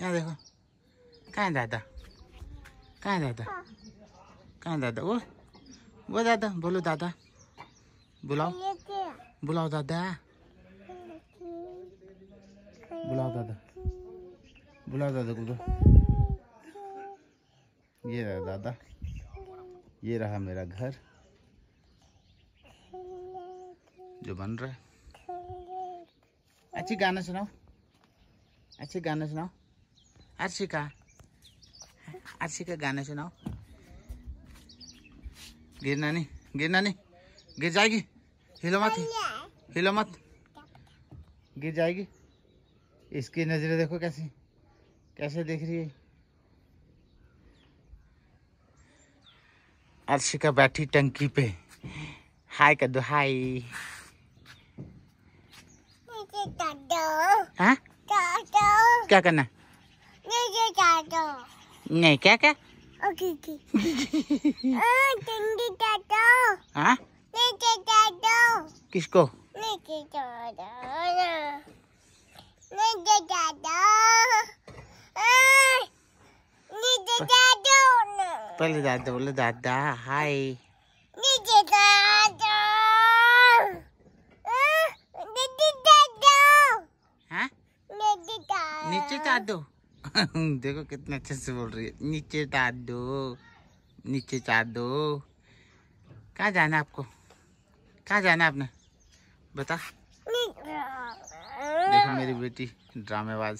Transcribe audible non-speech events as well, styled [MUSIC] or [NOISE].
यहाँ देखो कहाँ दादा कहाँ दादा कहाँ दादा वो वो दादा बोलो दादा बुलाओ बुलाओ दादा बुलाओ दादा बुलाओ दादा को ये रहा दादा ये रहा मेरा घर जो बन रहा है अच्छी गाना सुनाओ अच्छी गाना सुनाओ अर्शिका का गाना सुनाओ गिरना नहीं गिरना नहीं गिर जाएगी हिलो मत हिलो मत गिर जाएगी इसकी नज़रें देखो कैसी कैसे देख रही है अर्शिका बैठी टंकी पे हाय कर दो हाय हाँ? क्या करना नहीं क्या क्या ओके हाँ? किसको नीचे पहले दादा बोले दादा हाय हाँ? नीचे दादो [LAUGHS] देखो कितने अच्छे से बोल रही है नीचे दादो नीचे दादो कहाँ जाना है आपको कहाँ जाना है आपने बता देखो मेरी बेटी ड्रामेबाज